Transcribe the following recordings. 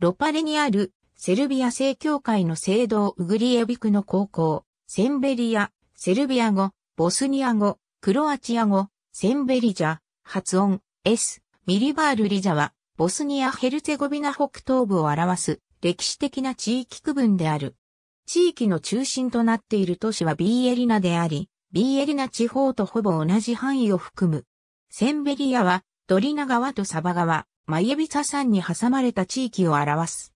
ロパレにあるセルビア正教会の聖堂ウグリエビクの高校、センベリア、セルビア語、ボスニア語、クロアチア語、センベリジャ、発音、S、ミリバールリジャは、ボスニア・ヘルツェゴビナ北東部を表す歴史的な地域区分である。地域の中心となっている都市はビーエリナであり、ビーエリナ地方とほぼ同じ範囲を含む。センベリアは、ドリナ川とサバ川、マイエビサ山に挟まれた地域を表す。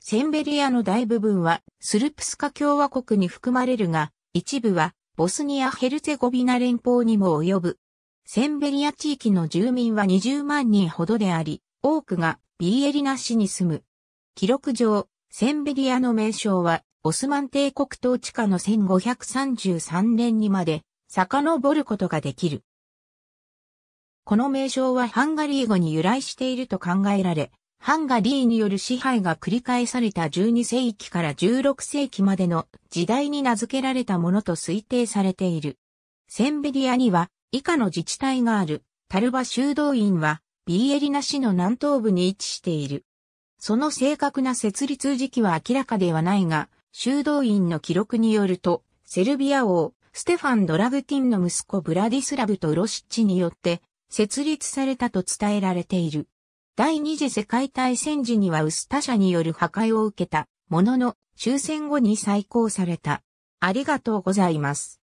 センベリアの大部分はスルプスカ共和国に含まれるが、一部はボスニア・ヘルツェゴビナ連邦にも及ぶ。センベリア地域の住民は20万人ほどであり、多くがビーエリナ市に住む。記録上、センベリアの名称は、オスマン帝国統治下の1533年にまで遡ることができる。この名称はハンガリー語に由来していると考えられ、ハンガリーによる支配が繰り返された12世紀から16世紀までの時代に名付けられたものと推定されている。センベリアには以下の自治体がある、タルバ修道院はビーエリナ市の南東部に位置している。その正確な設立時期は明らかではないが、修道院の記録によると、セルビア王、ステファン・ドラグティンの息子ブラディスラブとロシッチによって、設立されたと伝えられている。第二次世界大戦時にはウスタ社による破壊を受けたものの終戦後に再興された。ありがとうございます。